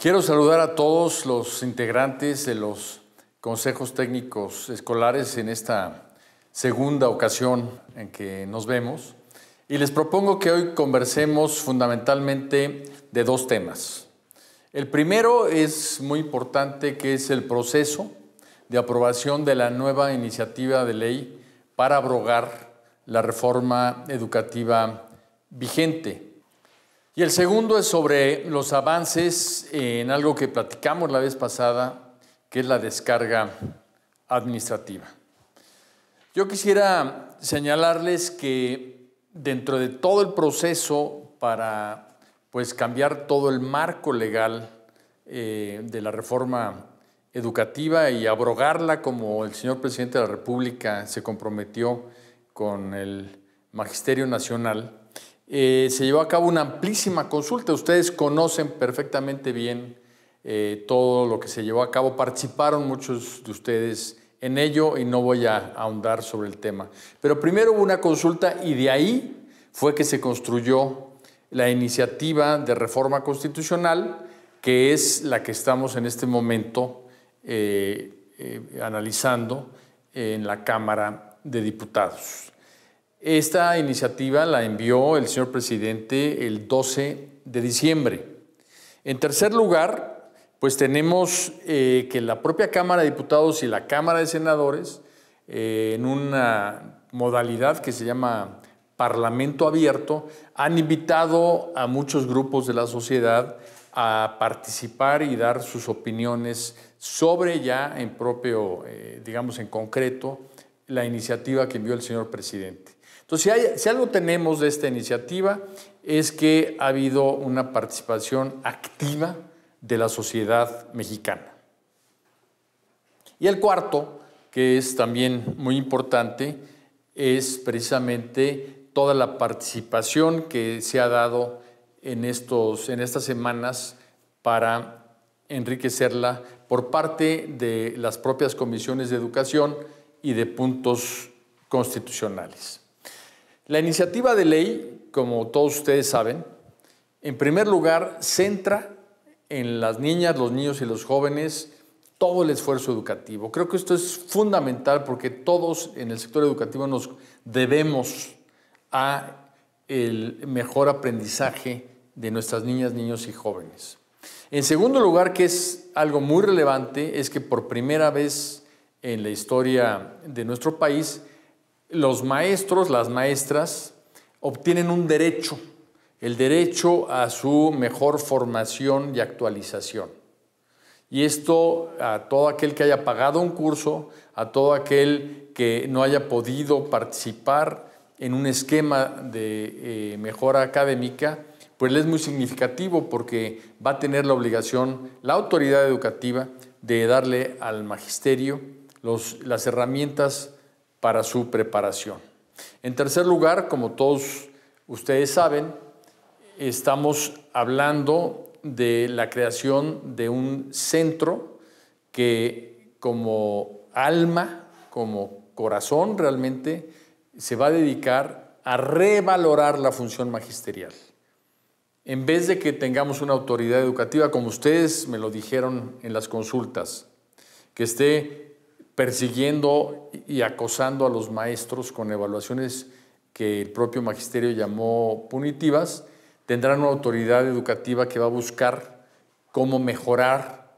Quiero saludar a todos los integrantes de los consejos técnicos escolares en esta segunda ocasión en que nos vemos y les propongo que hoy conversemos fundamentalmente de dos temas. El primero es muy importante que es el proceso de aprobación de la nueva iniciativa de ley para abrogar la reforma educativa vigente y el segundo es sobre los avances en algo que platicamos la vez pasada, que es la descarga administrativa. Yo quisiera señalarles que dentro de todo el proceso para pues, cambiar todo el marco legal eh, de la reforma educativa y abrogarla como el señor presidente de la República se comprometió con el Magisterio Nacional, eh, se llevó a cabo una amplísima consulta. Ustedes conocen perfectamente bien eh, todo lo que se llevó a cabo. Participaron muchos de ustedes en ello y no voy a ahondar sobre el tema. Pero primero hubo una consulta y de ahí fue que se construyó la iniciativa de reforma constitucional, que es la que estamos en este momento eh, analizando en la Cámara de Diputados. Esta iniciativa la envió el señor presidente el 12 de diciembre. En tercer lugar, pues tenemos eh, que la propia Cámara de Diputados y la Cámara de Senadores, eh, en una modalidad que se llama Parlamento Abierto, han invitado a muchos grupos de la sociedad a participar y dar sus opiniones sobre ya en propio, eh, digamos en concreto, la iniciativa que envió el señor presidente. Entonces, si, algo tenemos de esta iniciativa es que ha habido una participación activa de la sociedad mexicana. Y el cuarto, que es también muy importante, es precisamente toda la participación que se ha dado en estas semanas para enriquecerla por parte de las propias comisiones de educación y de puntos constitucionales. La iniciativa de ley, como todos ustedes saben, en primer lugar centra en las niñas, los niños y los jóvenes todo el esfuerzo educativo. Creo que esto es fundamental porque todos en el sector educativo nos debemos a el mejor aprendizaje de nuestras niñas, niños y jóvenes. En segundo lugar, que es algo muy relevante, es que por primera vez en la historia de nuestro país los maestros, las maestras, obtienen un derecho, el derecho a su mejor formación y actualización. Y esto a todo aquel que haya pagado un curso, a todo aquel que no haya podido participar en un esquema de eh, mejora académica, pues es muy significativo porque va a tener la obligación la autoridad educativa de darle al magisterio las herramientas para su preparación. En tercer lugar, como todos ustedes saben, estamos hablando de la creación de un centro que como alma, como corazón realmente, se va a dedicar a revalorar la función magisterial. En vez de que tengamos una autoridad educativa, como ustedes me lo dijeron en las consultas, que esté persiguiendo y acosando a los maestros con evaluaciones que el propio magisterio llamó punitivas, tendrán una autoridad educativa que va a buscar cómo mejorar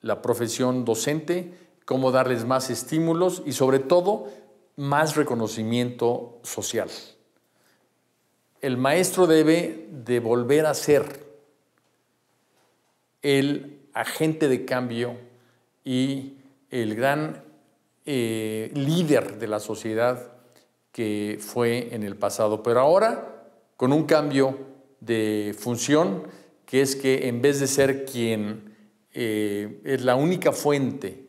la profesión docente, cómo darles más estímulos y sobre todo más reconocimiento social. El maestro debe de volver a ser el agente de cambio y el gran eh, líder de la sociedad que fue en el pasado, pero ahora con un cambio de función, que es que en vez de ser quien eh, es la única fuente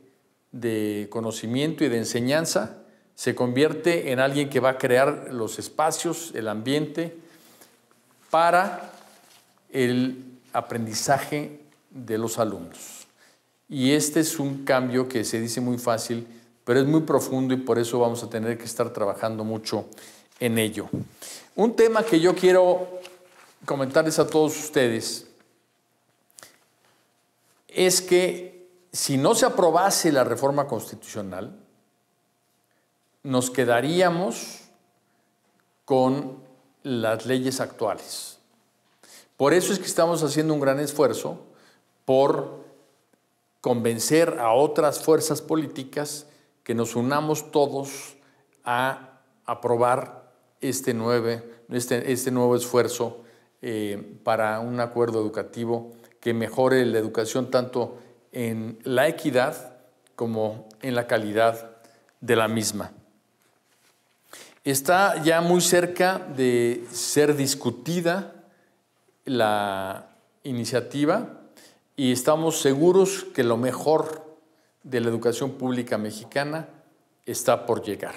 de conocimiento y de enseñanza, se convierte en alguien que va a crear los espacios, el ambiente, para el aprendizaje de los alumnos. Y este es un cambio que se dice muy fácil, pero es muy profundo y por eso vamos a tener que estar trabajando mucho en ello. Un tema que yo quiero comentarles a todos ustedes es que si no se aprobase la reforma constitucional, nos quedaríamos con las leyes actuales. Por eso es que estamos haciendo un gran esfuerzo por convencer a otras fuerzas políticas que nos unamos todos a aprobar este, este, este, nuevo esfuerzo eh, para un acuerdo educativo que mejore la educación tanto en la equidad como en la calidad de la misma. Está ya muy cerca de ser discutida la iniciativa y estamos seguros que lo mejor de la educación pública mexicana está por llegar.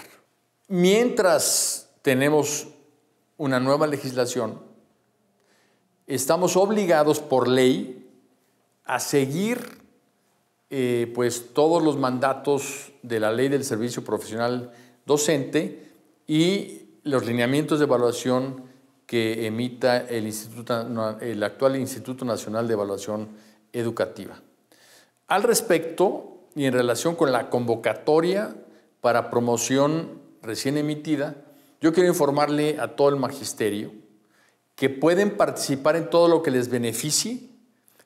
Mientras tenemos una nueva legislación, estamos obligados por ley a seguir eh, pues todos los mandatos de la ley del servicio profesional docente y los lineamientos de evaluación que emita el, instituto, el actual Instituto Nacional de Evaluación Educativa. Al respecto, y en relación con la convocatoria para promoción recién emitida, yo quiero informarle a todo el magisterio que pueden participar en todo lo que les beneficie,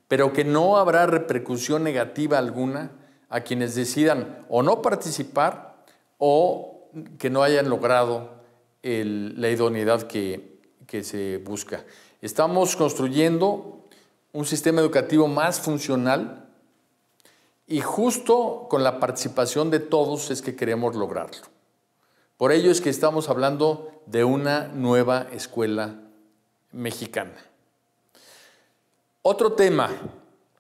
pero que no habrá repercusión negativa alguna a quienes decidan o no participar o que no hayan logrado la idoneidad que, que se busca. Estamos construyendo un sistema educativo más funcional, y justo con la participación de todos es que queremos lograrlo. Por ello es que estamos hablando de una nueva escuela mexicana. Otro tema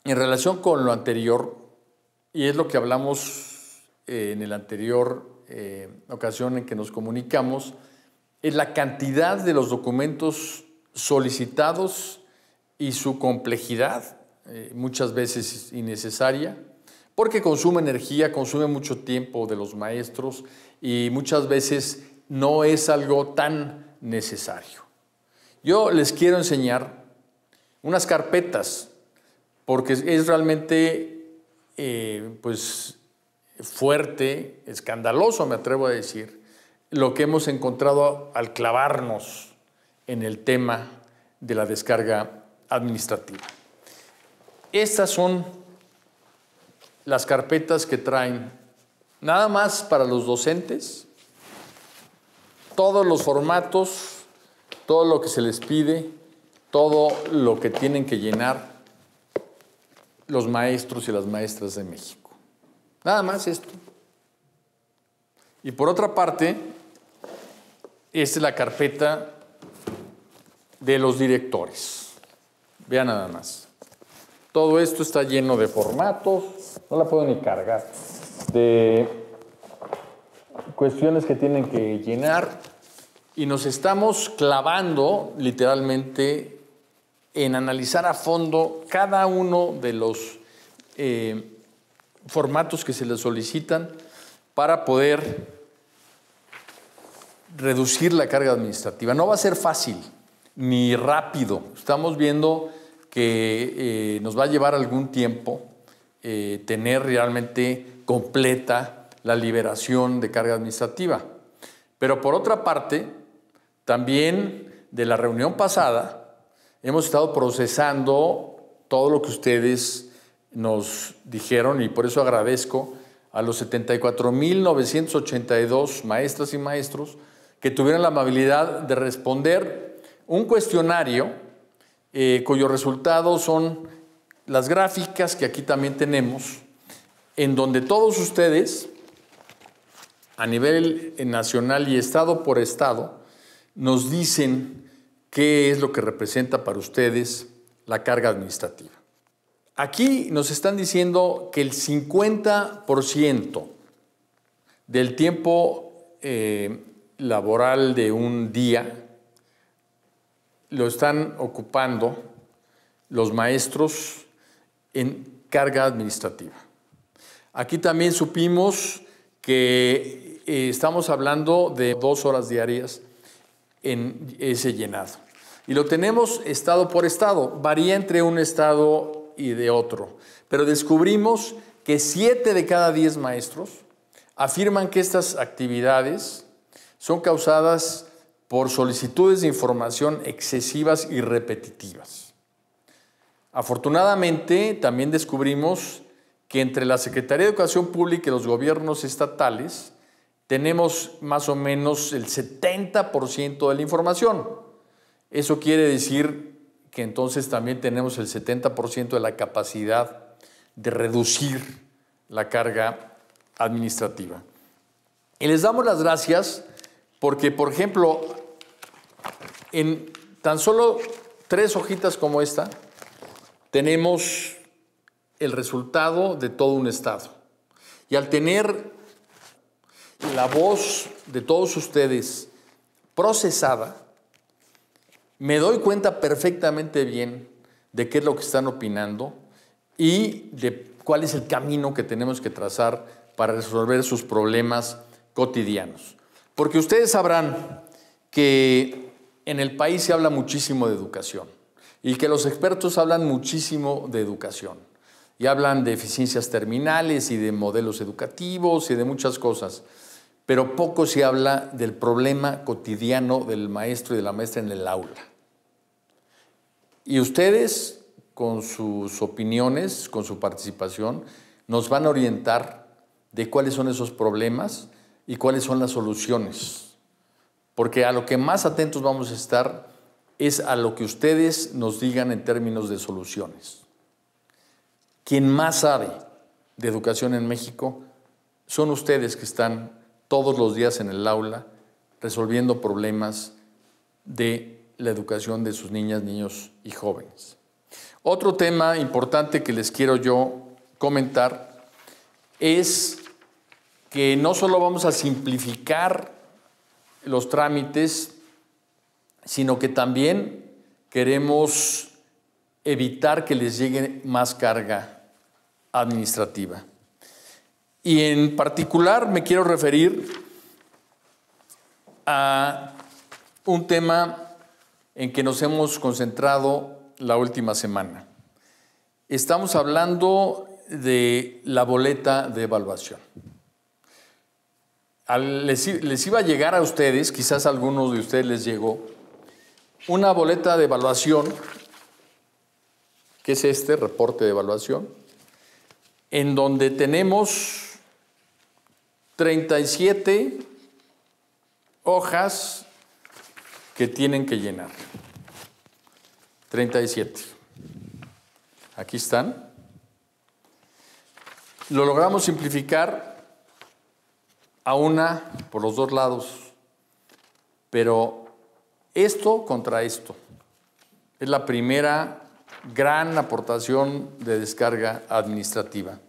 en relación con lo anterior, y es lo que hablamos eh, en la anterior eh, ocasión en que nos comunicamos, es la cantidad de los documentos solicitados y su complejidad, eh, muchas veces innecesaria porque consume energía, consume mucho tiempo de los maestros y muchas veces no es algo tan necesario. Yo les quiero enseñar unas carpetas, porque es realmente eh, pues, fuerte, escandaloso, me atrevo a decir, lo que hemos encontrado al clavarnos en el tema de la descarga administrativa. Estas son las carpetas que traen, nada más para los docentes, todos los formatos, todo lo que se les pide, todo lo que tienen que llenar los maestros y las maestras de México. Nada más esto. Y por otra parte, esta es la carpeta de los directores. Vean nada más. Todo esto está lleno de formatos, no la puedo ni cargar, de cuestiones que tienen que llenar y nos estamos clavando literalmente en analizar a fondo cada uno de los eh, formatos que se les solicitan para poder reducir la carga administrativa. No va a ser fácil ni rápido. Estamos viendo que eh, nos va a llevar algún tiempo eh, tener realmente completa la liberación de carga administrativa. Pero por otra parte, también de la reunión pasada, hemos estado procesando todo lo que ustedes nos dijeron y por eso agradezco a los 74.982 maestras y maestros que tuvieron la amabilidad de responder un cuestionario cuyo eh, cuyos resultados son las gráficas que aquí también tenemos, en donde todos ustedes, a nivel eh, nacional y estado por estado, nos dicen qué es lo que representa para ustedes la carga administrativa. Aquí nos están diciendo que el 50% del tiempo eh, laboral de un día lo están ocupando los maestros en carga administrativa. Aquí también supimos que eh, estamos hablando de dos horas diarias en ese llenado. Y lo tenemos estado por estado, varía entre un estado y de otro. Pero descubrimos que siete de cada diez maestros afirman que estas actividades son causadas por solicitudes de información excesivas y repetitivas. Afortunadamente, también descubrimos que entre la Secretaría de Educación Pública y los gobiernos estatales tenemos más o menos el 70% de la información. Eso quiere decir que entonces también tenemos el 70% de la capacidad de reducir la carga administrativa. Y les damos las gracias porque, por ejemplo, en tan solo tres hojitas como esta, tenemos el resultado de todo un Estado. Y al tener la voz de todos ustedes procesada, me doy cuenta perfectamente bien de qué es lo que están opinando y de cuál es el camino que tenemos que trazar para resolver sus problemas cotidianos. Porque ustedes sabrán que en el país se habla muchísimo de educación y que los expertos hablan muchísimo de educación y hablan de eficiencias terminales y de modelos educativos y de muchas cosas, pero poco se habla del problema cotidiano del maestro y de la maestra en el aula. Y ustedes, con sus opiniones, con su participación, nos van a orientar de cuáles son esos problemas y cuáles son las soluciones. Porque a lo que más atentos vamos a estar es a lo que ustedes nos digan en términos de soluciones. Quien más sabe de educación en México son ustedes que están todos los días en el aula resolviendo problemas de la educación de sus niñas, niños y jóvenes. Otro tema importante que les quiero yo comentar es que no solo vamos a simplificar los trámites, sino que también queremos evitar que les llegue más carga administrativa. Y en particular me quiero referir a un tema en que nos hemos concentrado la última semana. Estamos hablando de la boleta de evaluación les, les, iba a llegar a ustedes, quizás a algunos de ustedes les llegó, una boleta de evaluación, que es este reporte de evaluación, en donde tenemos 37 hojas que tienen que llenar. 37. Aquí están. Lo logramos simplificar a una por los dos lados, pero esto contra esto. Es la primera gran aportación de descarga administrativa.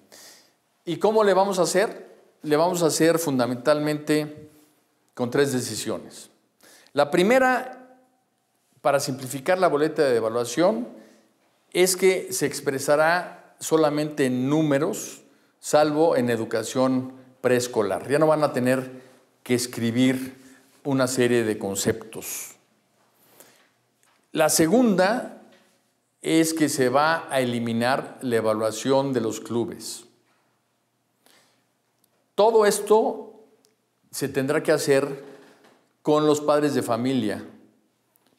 ¿Y cómo le vamos a hacer? Le vamos a hacer fundamentalmente con tres decisiones. La primera, para simplificar la boleta de evaluación, es que se expresará solamente en números, salvo en educación ya no van a tener que escribir una serie de conceptos. La segunda es que se va a eliminar la evaluación de los clubes. Todo esto se tendrá que hacer con los padres de familia,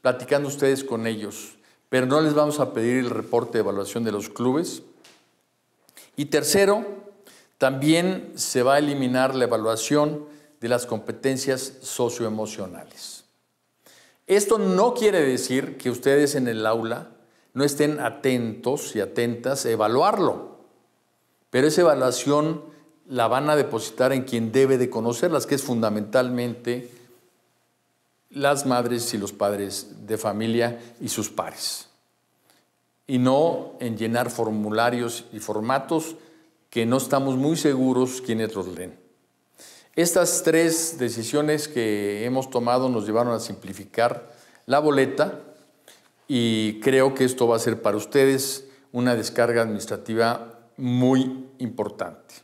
platicando ustedes con ellos, pero no les vamos a pedir el reporte de evaluación de los clubes. Y tercero, también se va a eliminar la evaluación de las competencias socioemocionales. Esto no quiere decir que ustedes en el aula no estén atentos y atentas a evaluarlo, pero esa evaluación la van a depositar en quien debe de conocerlas, que es fundamentalmente las madres y los padres de familia y sus pares, y no en llenar formularios y formatos que no estamos muy seguros quiénes los leen. Estas tres decisiones que hemos tomado nos llevaron a simplificar la boleta y creo que esto va a ser para ustedes una descarga administrativa muy importante.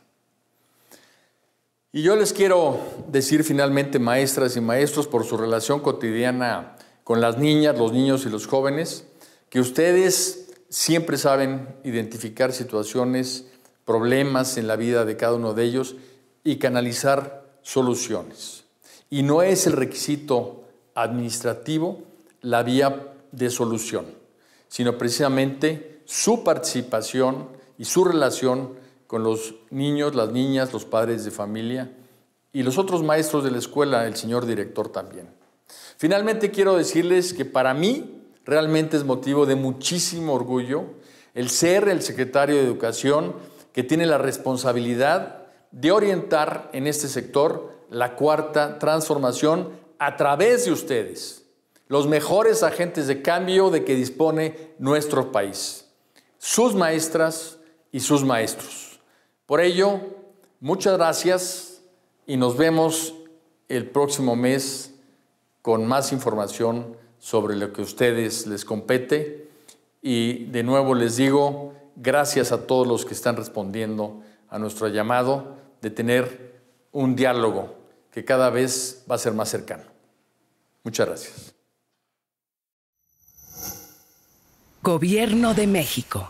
Y yo les quiero decir finalmente, maestras y maestros, por su relación cotidiana con las niñas, los niños y los jóvenes, que ustedes siempre saben identificar situaciones problemas en la vida de cada uno de ellos y canalizar soluciones. Y no es el requisito administrativo la vía de solución, sino precisamente su participación y su relación con los niños, las niñas, los padres de familia y los otros maestros de la escuela, el señor director también. Finalmente quiero decirles que para mí realmente es motivo de muchísimo orgullo el ser el secretario de Educación que tiene la responsabilidad de orientar en este sector la cuarta transformación a través de ustedes, los mejores agentes de cambio de que dispone nuestro país, sus maestras y sus maestros. Por ello, muchas gracias y nos vemos el próximo mes con más información sobre lo que a ustedes les compete. Y de nuevo les digo, gracias a todos los que están respondiendo a nuestro llamado de tener un diálogo que cada vez va a ser más cercano. Muchas gracias. Gobierno de México.